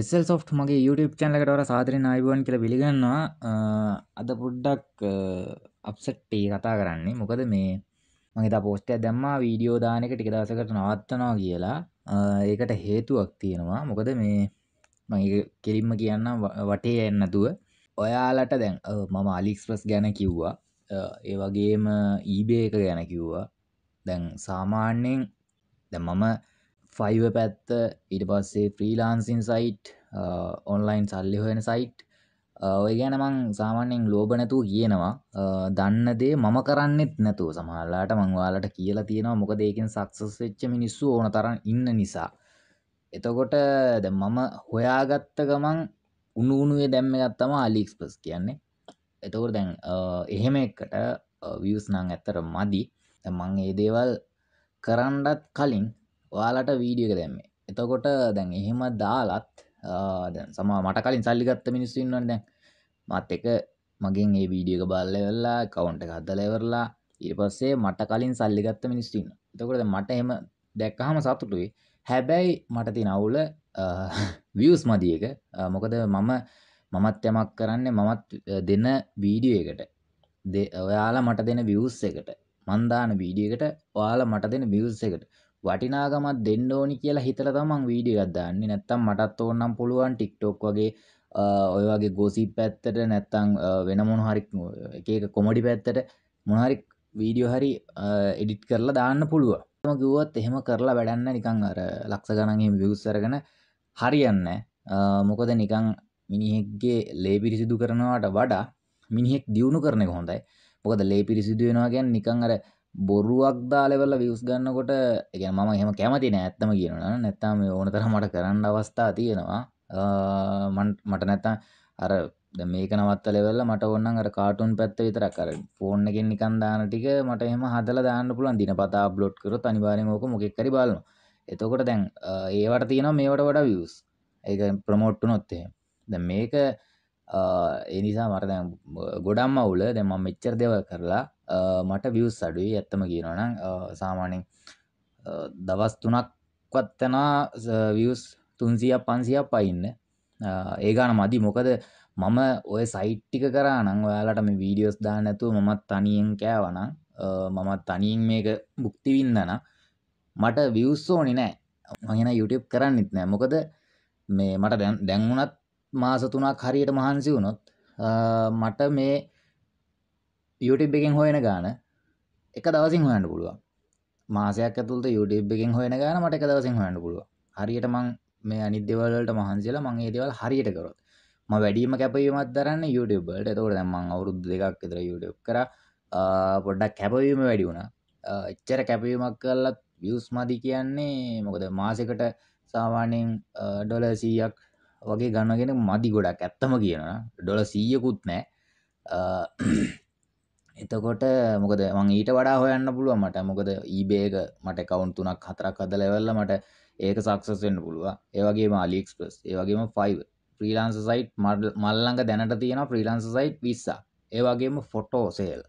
එස්සල් soft මගේ YouTube චැනලකටවර සාදරෙන් අයිබෝන් කියල පිළිගන්නවා අද පුඩ්ඩක් අප්සට්ටේ කතා කරන්නේ මොකද මේ මගේ පෝස්ටය දැම්මා වීඩියෝ දානක ටික දසකට නවත්තනවා කියලා ඒකට හේතුවක් තියෙනවා මොකද මේ මගේ කෙලින්ම කියන්න වටේ එන්නතුව ඔයාලට දැන් මම අලික්ස්ප්‍රස් ගැන කිව්වා ඒ වගේම ඊබේ එක ගැන කිව්වා දැන් සාමාන්‍යෙන් දැ මම ෆයිව e පැත්ත ඊට පස්සේ ෆ්‍රීලාන්සින් සයිට් ඔන්ලයින් සල්ලි හොයෙන සයිට් ඔය ගැන මං සාමාන්‍යෙන් ලෝබ නැතුව කියනවා දන්නදේ මම කරන්නෙත් නැතුව සමහල්ලාට මංවාලට කියලා තියෙනවා මොක දෙකින් සක්සස් වෙච්ච මිනිස්සු ඕන තරන් ඉන්න නිසා එතකොට ද මම හොයාගත්ත ගමන් උනුුණුවේ දැම්ම ගත්තම අලික්ස්පස් කියන්නේ එතකොට දැන් එහෙම එකට වියස් නං ඇත්තර මදි තමන් ඒ දේවල් කරන්නත් කලින් ඔයාලට වීඩියක දැම්මේ එතකොට දැන් එහෙම දාලත් සම මට කලින් සල්ලිගත්ත මිනිස්සුන්නට දැන් මත් එක මගින් ඒ වීඩියක බල්ලවෙල්ලා කවුන්ට හදලවරලා ඉපස්සේ මට කලින් සල්ලිගත්ත මිනිස්ටින්න තකොට මට එම දැක්කහම සතුටුයි හැබැයි මට තින අවුල වියස් මදියක මොකද මම මමත් යමක් කරන්නේ මමත් දෙන්න වීඩිය එකට ඔයාලා මට දෙන විියස් එකට මන්දාන වීඩියකට ඔයාලා මට දෙන බියස් එකට වටිනාගමක් දෙන්න ඕනි කියලා හිතලා තමන් වීඩියෝ එකක් දාන්නේ. නැත්තම් මටත් ඕනනම් පුළුවන් TikTok වගේ ඔය වගේ ගොසිප් පැත්තට නැත්තම් වෙන මොන හරි එක එක කොමඩි පැත්තට මොන හරි වීඩියෝ හරි එඩිට් කරලා දාන්න පුළුවන්. මම කිව්වොත් එහෙම කරලා වැඩක් නැහැ නිකන් අර ලක්ෂ ගණන් එහෙම views අරගෙන හරියන්නේ මොකද නිකන් මිනිහෙක්ගේ ලේ පිරිසිදු කරනවට වඩා මිනිහෙක් දියුණු කරන එක හොඳයි. මොකද ලේ පිරිසිදු වෙනවා කියන්නේ නිකන් අර බොරුවක් දාලා ඉවරලා views ගන්නකොට ඒ කියන්නේ මම එහෙම කැමති නෑ ඇත්තම කියනවා නම්. නැත්තම් මේ ඕන තරම් මට කරන්න අවස්ථා තියෙනවා. මට නැත්තම් අර දැන් මේක නවත්තලා ඉවරලා මට ඕන නම් අර කාටුන් පැත්ත විතරක් අර ෆෝන් එකෙන් නිකන් දාන ටික මට එහෙම හදලා දාන්න පුළුවන්. දිනපතා අප්ලෝඩ් කරොත් අනිවාර්යෙන්ම ඕක මොකෙක් හරි බලනවා. එතකොට දැන් ඒවට තියෙනවා මේවට වඩා views. ඒක ප්‍රොමෝට් වුණොත් එහෙම. දැන් මේක එනිසා මට දැන් ගොඩම් අවුල දෙම මෙච්චර දෙව කරලා මට වියස් අඩුයි ඇත්තම කියනවන සාමානෙන් දවස් තුනක්වත්තනා වියස් තුන්සිය පන්සිය පයින්න ඒගාන මදි මොකද මම ඔය සයිට්ටික කරනං ඔයාලට මේ වීඩියෝස් දා නැතුව මමත් තනියෙන් කෑවන මමත් තනින් මේක බුක්තිවින්නන මට වියස්සෝනි නෑ මගෙන YouTube කරන්නෙත් නෑ මොකද මේ මට දැන් දැන්වුනත් මාස තුනක් හරියට මහන්සි වුණොත් මට මේ YouTube එකෙන් හොයන ගාන එක දවසින් හොයන්න පුළුවන් මාසයක් ඇතුළත YouTube එකෙන් හොයන ගාන මට එක දවසින් හොයන්න පුළුවන් හරියට මං මේ අනිත් දේවල් වලට මහන්සිලා මං ඒ දේවල් හරියට කරොත් ම වැඩීම කැපවීමත් දරන්න YouTubeබට එතකොට දැමන් අවුරුදු දෙකක් එතර YouTube කර පොඩ්ඩක් කැපවීම වැඩි වුණ එච්චර කැපවීමක් කරලත් වියස් මදි කියන්නේ මොකද මාසකට සාමානෙන් ඩොල සීයක් වගේ ගන්නගෙන මදි ගොඩක් ඇත්තම කියනවා ඩොල සීයකුත් නෑ එතකොට මොකද මං ඊට වඩා හොයන්න පුළුව මට මොකද ඊබේක මට කවුන් තුනක් හතරක් අද ලැවල්ල මට ඒක සක්සස් වෙන්න පුළුව ඒවගේ මාලික්ස්පස් ඒවගේම ෆයිව ප්‍රීලාන්ස සයිට් මල්ලඟ දැනට තියෙන ප්‍රීලාන්ස සයිට් විස්සා ඒවගේම photo sale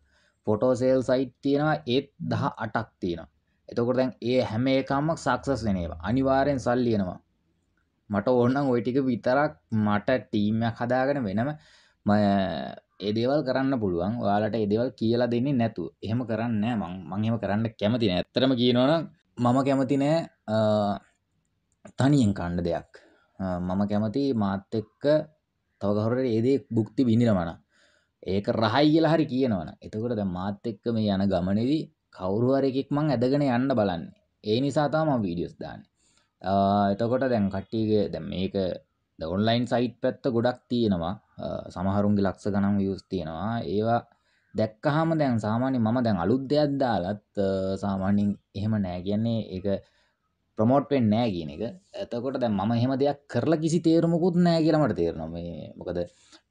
photo sale site තියෙනවා ඒත් දහ අටක් තියෙන එතකොට දැන් ඒ හැම එකම්මක් සක්සස් වෙනවා අනිවාරයෙන් සල්ලියනවා මට ඕන්නම් ඔයිටික විතරක් මට ටීම්යක් හදාගෙන වෙනම එදේවල් කරන්න පුළුවන් ඔයාලට එදවල් කියලා දෙන්නේ නැතු එහෙම කරන්න මං මංහෙම කරන්න කැමති ඇත්තරම කියනවන මම කැමති නෑ තනියෙන් කණ්ඩ දෙයක් මම කැමති මාත් එක්ක තවකහොරට ඒදේ බුක්ති බිඳිරමන ඒක රහයි කියලා හරි කියනවන එතකොට ද මාත් එක්ක මේ යන ගමනෙදී කවුරුවරෙක් මං ඇදගෙන යන්න බලන්න ඒ නිසාතා ම වීඩියස් දාන්න එතකොට දැන් කට්ටියගේ දැ මේක ඔන්ලයින් සයිට් පැත්ත ගොඩක් තියෙනවා සමහරුන්ගේ ලක්ෂ ගනම් වියස් තියෙනවා ඒවා දැක්කහම දැන් සාමාන්‍ය මම දැන් අලුත් දෙයක් දාලත් සාමාන්‍යින් එහෙම නෑ කියන්නේ ඒ ප්‍රමෝට්ෙන් නෑ කියන එක ඇතකොට දැ ම හෙම දෙයක් කරලා කිසි තේරමකුත් නෑ කියලමට තේරනම මොකද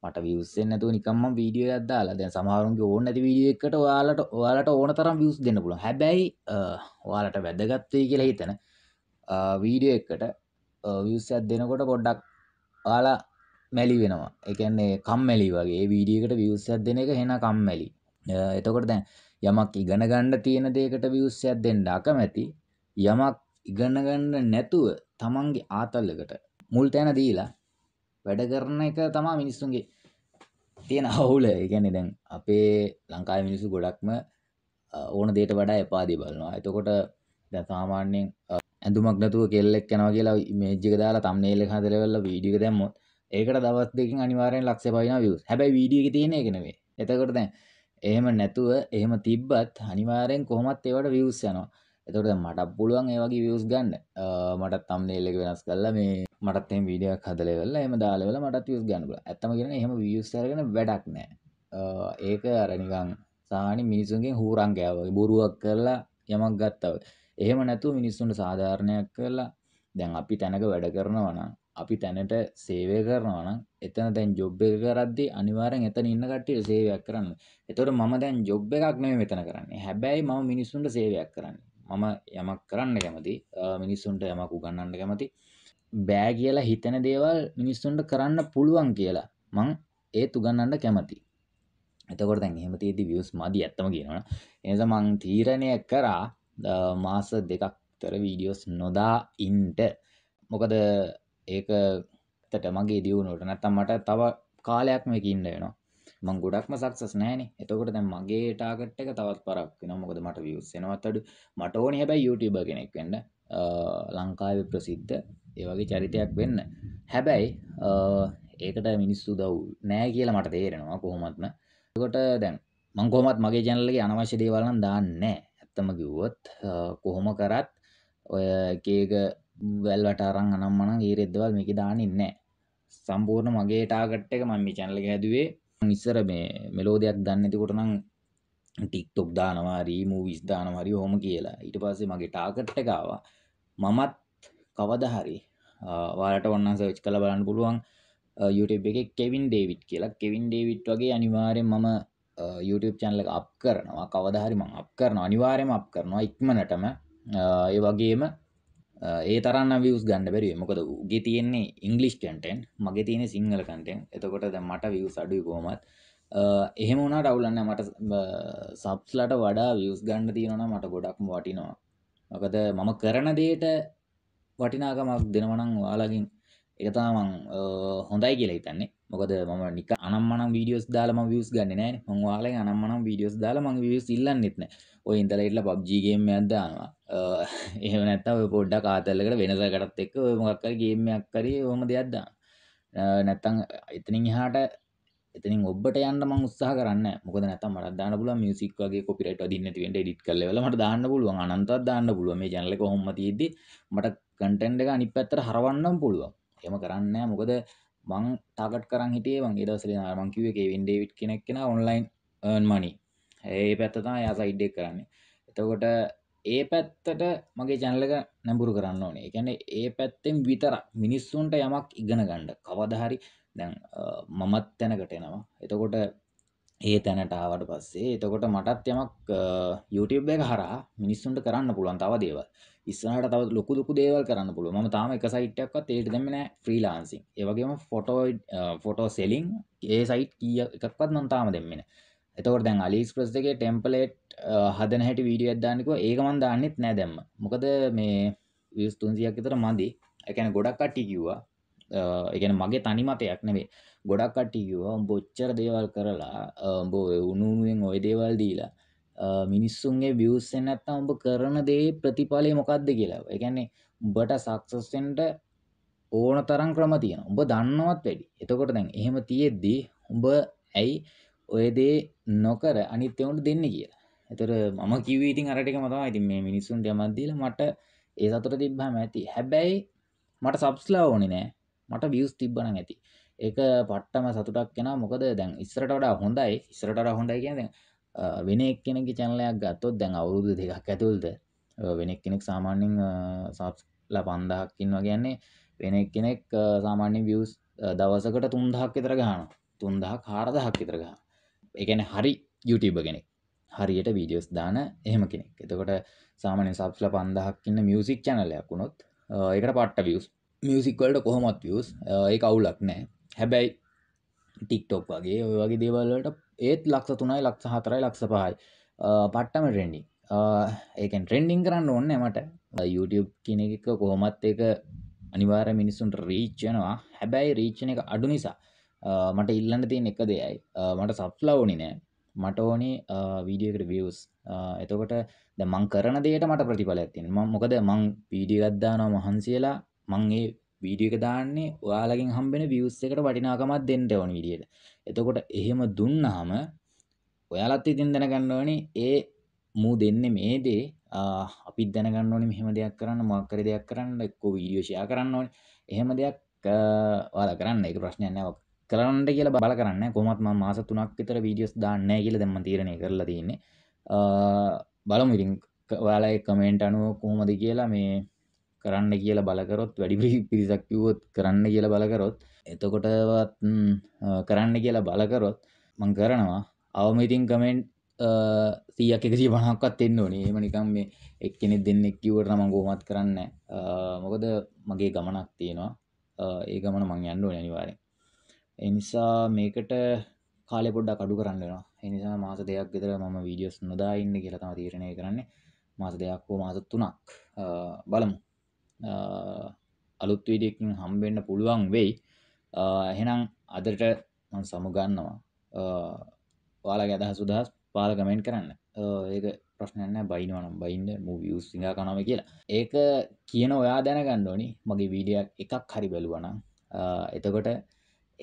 මට විවස්සෙන් නැතු නිකම්ම වීඩියෝ ඇදදාලා දැන් සමහරුන්ගේ ඕන නැති වීඩිය එකට යාලට ඔයාලට ඕන තරම් විියස් දෙන්න පුළ හැබැයි වාලට වැදගත්තය කියලා හිතන වීඩියෝ එකට විස්සත් දෙනකොට පොඩ්ඩක් ආලා මැලි වෙනවා එකන්නේ කම්මැලි වගේ වීඩියකට විවස්සයක් දෙන එක හෙන කම්මැලි එතකොට දැන් යමක් ඉගෙන ගණ්ඩ තියෙන දේකට විවස්සයක් දෙන්න අකමැති යමක් ඉගන්නගන්න නැතුව තමන්ගේ ආතල්ලකට මුල් තැන දීලා වැඩ කරන එක තමා මිනිස්සුන්ගේ තියෙන අවුල එකන්නේ දැන් අපේ ලංකායි මිනිසු ගොඩක්ම ඕන දේට වඩා එපාදී බලනවා එතකොට දැ සාමාන්‍යෙන් ඇඳුමක් නැතුව කෙල්ලෙක් යනවා කියලා ඉමේජ් එක දාලා thumbnail එක හදලා ඉවරලා වීඩියෝ එක දැම්මොත් ඒකට දවස් දෙකකින් අනිවාර්යෙන් ලක්ෂය පයින්නවා views. හැබැයි වීඩියෝ එකේ තියෙන එක නෙවෙයි. එතකොට දැන් එහෙම නැතුව එහෙම තිබ්බත් අනිවාර්යෙන් කොහොමත් ඒවට views යනවා. එතකොට දැන් මටත් පුළුවන් ඒ වගේ views ගන්න. මටත් thumbnail එක වෙනස් කරලා මේ මටත් එහෙම වීඩියෝ එකක් හදලා ඉවරලා එහෙම දාලා ඉවරලා මටත් views ගන්න පුළුවන්. ඇත්තම කියනවා එහෙම views අරගෙන වැඩක් නැහැ. ඒක අර නිකන් සාහනි මිනිසුන්ගෙන් හූරං ගෑවා වගේ බොරුවක් කරලා යමක් ගත්තා වගේ. එහෙම නැතුව මිනිස්සුන්ට සාධාරණයක් කරලා දැන් අපි තැනක වැඩ කරනවා නම් අපි තැනට සේවය කරනවා නම් එතන දැන් ජොබ් එක කරද්දී අනිවාර්යෙන් එතන ඉන්න කට්ටියට සේවයක් කරන්න. ඒතකොට මම දැන් ජොබ් එකක් නෙමෙයි මෙතන කරන්නේ. හැබැයි මම මිනිස්සුන්ට සේවයක් කරන්නේ. මම යමක් කරන්න කැමති. මිනිස්සුන්ට යමක් උගන්වන්න කැමති. බෑ කියලා හිතෙන දේවල් මිනිස්සුන්ට කරන්න පුළුවන් කියලා මං ඒත් උගන්වන්න කැමතියි. එතකොට දැන් එහෙම තියෙද්දි views මදි ඇත්තම කියනවනේ. එනිසා මං තීරණය කරා මාස දෙකක්තර වීඩියෝස් නොදා ඉන්ට මොකද ඒක තට මගේ දියුණුට නැත්තම් මට තව කාලයක් මේකින්ට යනවා මං ගොඩක්ම සක්සස් නෑන එතකොට දැ මගේ ටාගට් එක තවත් පරක් නොමොද මට වියස්සෙනවත් අඩු මට ඕන හැබැයි යුටබ කෙනෙක් වන්න ලංකාව ප්‍රසිද්ධ ඒවගේ චරිතයක් වෙන්න හැබැයි ඒකට මිනිස්සු දව් නෑ කියලා මට තේරෙනවා කොහොමත්ම කොට දැන් මංකෝමත් මගේ ජැනලගේ අනවශ්‍ය දේවල්ලන් දාන්නෑ ඇත්තම කිව්වොත් කොහොම කරත් ඔය එකේක වැල්වට අරං අනම්මන ඒරෙද්දවල් මේක දාන ඉන්න සම්පූර්ණ මගේ ටාගට් එක මම චැනල හැදුවේ නිස්සර මේ මෙලෝදයක් දන්නතිකොට නම් ටික්ටොක් දානවාරී මූවිස් දානවරි හොම කියලා ඉට පස්සේ මගේ ටාකට්ට එකවා මමත් කවද හරි වාලට ඔන්න සවිච් කළ බලන්න පුළුවන් YouTube එක කෙවින් ඩේවිට් කියලා කෙවින් ඩේවිට් වගේ අනිවාරෙන් මම YouTube චැනල එක අප් කරනවා කවදහරිම අප් කරන අනිවාරයම අප් කරනවා ඉක්මනටම ඒ වගේම ඒ තරන්න වියස් ගන්න බැරි මොකද ගේ තියෙන්නේ ඉංගලිස් කටෙන් මගේ තියෙන සිංහල කටෙන් එතකොට ද මට වියස් අඩු කෝමත් එහෙම වුණා ටවුලන්න මට සබ්ස්ලට වඩා වියස් ගන්න තියෙනන මට ගොඩක්ම වටිනවා මකද මම කරන දේට වටිනාකමක් දෙනවනං වාලගින් එකතාමං හොඳයි කියලා හිතන්නේ මොකද මම නික අනම්මනම් වීඩියෝස් දාලම වියස් ගන්න නෑ හොවාල අනම්මනම් වීඩියෝස් දාලමං වියස් ඉල්ලන්න ෙත්න ඔය ඉඳලටල පබ්ජිගේම අදදානවා එහෙම නැත්තව පොඩ්ඩ කාතල්ලකට වෙනසකටත් එක්ක මොක්කර ගේමයක් කරේ හොම දෙයක්දා නැත්තං එතනින් හාට එතනින් ඔබට යන්න මං උත්සාහ කරන්න මොකද නැත්තම් මට දාන්න පුළුවන් මියුසික් වගේ කොපිරයිට් අදින්න නැති වෙන්න එඩිට් කරලා වෙලා මට දාන්න පුළුවන් අනන්තවත් දාන්න පුළුවන් මේ channel එක කොහොම තියෙද්දි මට content එක අනිත් පැත්තට හරවන්නම් පුළුවන් එහෙම කරන්නේ නැහැ. මොකද මං ටාගට් කරන් හිටියේ මං ඒ දවස්වල මං කිව්වේ කේවින් ඩේවිඩ් කෙනෙක් කෙනා ඔන්ලයින් earn money. ඒ පැත්ත තමයි එයා සයිඩ් එක කරන්නේ. එතකොට ඒ පැත්තට මගේ channel එක නැඹුරු කරන්න ඕනේ. ඒ කියන්නේ ඒ පැත්තෙන් විතර මිනිස්සුන්ට යමක් ඉගෙන ගන්න. කවදා හරි දැන් මමත් තැනකට එනවා. එතකොට ඒ තැනට ආවට පස්සේ එතකොට මටත් යමක් YouTube එක හරහා මිනිස්සුන්ට කරන්න පුළුවන් තව දේවල්. ඉස්සරහට තව ලොකු ලොකු දේවල් කරන්න පුළුවන්. මම තාම එක සයිට් එකක්වත් ඒකට දැම්මේ නැහැ ෆ්‍රීලාන්සින්. ඒ වගේම ෆොටෝ ෆොටෝ සෙලින් ඒ සයිට් කීය එකක්වත් මම තාම දෙන්නේ නැහැ. එතකොට දැන් AliExpress එකේ ටෙම්ප්ලේට් හදන හැටි වීඩියෝ එකක් දාන්න කිව්වා. ඒක මම දාන්නෙත් නැහැ දැම්ම. මොකද මේ views 300ක් විතර මදි. ඒ කියන්නේ ගොඩක් කට්ටිය කිව්වා එකන මගේ තනිමතයක් නෙවේ ගොඩක් කටියෝ බොච්චර දේවල් කරලා බෝ උනුවෙන් ඔය දේවල් දීලා මිනිස්සුන්ගේ බියස්සෙන් නැත්තා උඹ කරන දේ ප්‍රතිඵලය මොකක්ද කියලා එකන්නේ උඹට සක්සස්ටෙන්ට ඕන තරම් ක්‍රම තියෙන උඹ දන්නවත් වැඩි එතකොට දැන් එහෙම තියෙද්දී උඹ ඇයි ඔයදේ නොකර අනිත් එවුන්ට දෙන්න කියලා එතර මම කිවීතින් අරටික මතවා ඉතින් මේ මිනිස්සුන්ට මත්දීල මට ඒ සතුර තිබ්බා ඇති හැබැයි මට සබ්ස්ලා ඕනි නෑ මට වියස් තිබ්බන ඇති ඒක පට්ටම සතුටක් කෙන මොකද දැන් ඉස්සරට වඩා හොඳයි ඉස්සරට හොඳයි කියන වෙනෙක් කෙනෙකි චැනලයක් ගත්තොත් දැන් අවුරුදු දෙකක් ඇතුල්ද වෙනෙක් කෙනෙක් සාමාන්‍යෙන් සාප්ල පන්දහක්කින් වගේන්නේ වෙනෙක් කෙනෙක් සාමාන්‍ය වියස් දවසකට තුන්දහක් විතර ගාන තුන්දහ කාරදහක් විතරග එකන හරි යුටබ කෙනෙක් හරියට වීඩියෝස් දාන එහෙම කෙනෙක් එතකොට සාමානය සබ්ල පන්දහක්කින්න මියසික් චැනලයක් වුණොත් එකට පට්ට වියස් මියසික්වලට කොහොමත් ියස් ඒ අවුලක් නෑ හැබැයි ටික්ටොක් වගේ ඔය වගේ දේවල්ලට ඒත් ලක්ස තුනයි ලක්ස හතරයි ලක්ස පහයි පට්ටම ටෙන්ඩි ඒකන් ට්‍රෙන්ඩිං කරන්න ඕන්න මට YouTube කියන එක කොහොමත් එක අනිවාර මිනිස්සුන්ට රීච්චනවා හැබැයි රීච්චන එක අඩු නිසා මට ඉල්ලන්න තියෙන එක දෙයයි මට සප්ලා ඕනි නෑ මට ඕනි වීඩියකට වියස් එතකොට දමං කරන දේට මට ප්‍රතිඵල ඇතින් මොකද මං පීඩිගත්දානවා මහන්සියලා මං ඒ වීඩියෝ එක දාන්නේ ඔයාලගෙන් හම්බෙන views එකට වටිනාකමක් දෙන්න ඕන විදියට. එතකොට එහෙම දුන්නාම ඔයාලත් ඉතින් දැනගන්න ඕනේ ඒ මූ දෙන්නේ මේ දේ අපි දැනගන්න ඕනේ මෙහෙම දෙයක් කරන්න මොකක් හරි දෙයක් කරන්න එක්කෝ වීඩියෝ ෂෙයා කරන්න ඕනේ. එහෙම දෙයක් ඔයාලා කරන්න. ඒක ප්‍රශ්නයක් නෑ. කරන්න කියලා බල කරන්න කොමත් ම මාස තුනක් විතර වීඩියස් දාන්න කියල දෙම තීරණය කරලා තියන්නේ බලමු ඉතින් ඔයාලයි කමෙන්ට් අනුව කොහොමද කියලා මේ කරන්න කියලා බලකරොත් වැඩිපි පිරිසක් කිව්වොත් කරන්න කියලා බලකරොත් එතකොටවත් කරන්න කියලා බලකරොත් මං කරනවා අවම ඉතින් කමෙන්ට් සීයක් එකසිය පණක්වත් එන්න ඕනේ එහෙම නිකම් මේ එක්කෙනෙක් දෙන්නෙක් කිව්වට නම් මං කොහොමවත් කරන්නේ මොකද මගේ ගමනක් තියෙනවා ඒ ගමන මං යන්න ඕනේ අනිවාර්යෙන් ඒ නිසා මේකට කාලේ පොඩ්ඩක් අඩු කරන්න වෙනවා ඒ නිසා මාස දෙකක් විතර මම වීඩියෝස් නොදා ඉන්න කියලා තමයි තීරණය කරන්නේ මාස දෙකක් හෝ මාස තුනක් බලමු අලුත් වීඩියකින් හම්බෙන්න්න පුළුවන් වෙයි එහෙනම් අදට මන් සමුගන්නවා වාලා ගැදහ සුදහස් පාල කමෙන්ට් කරන්න ඒක ප්‍රශ්නන්න බයිනවනම් බයින්ද මූවියස් සිංහ කනම කියලා ඒක කියන ඔයා දැනගන්න ඕනි මගේ වීඩියක් එකක් හරි බැලුවනම් එතකොට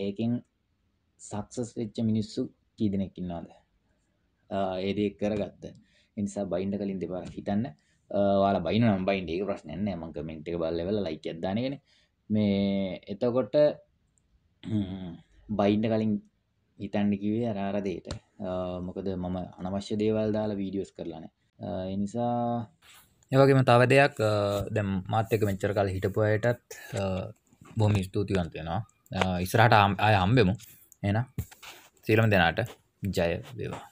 ඒකින් සක්සස් වෙච්ච මිනිස්සු කීදනෙක්කින්නාද ඒදෙක් කරගත්ත නිසා බයින්ඩ කලින් දෙබාර හිතන්න වාල බයින නම්බයින්ට ඒක ප්‍රශ්නයන්න ම කමෙන්ට් එක බල්ලවෙල ලයික දානගෙන මේ එතකොට බයින්ට කලින් හිතන්ඩ කිවේ අරාරදයට මොකද මම අනවශ්‍ය දේවල් දාලා වීඩියෝස් කරලාන එනිසා ඒවගේම තව දෙයක් දැම් මාත්‍යක මෙච්චර කල හිටපුයටත් බොම ස්තුතිවන්තයෙනවා ඉස්රට ආය හම්බෙමු එන සීලම දෙනාට ජය වේවා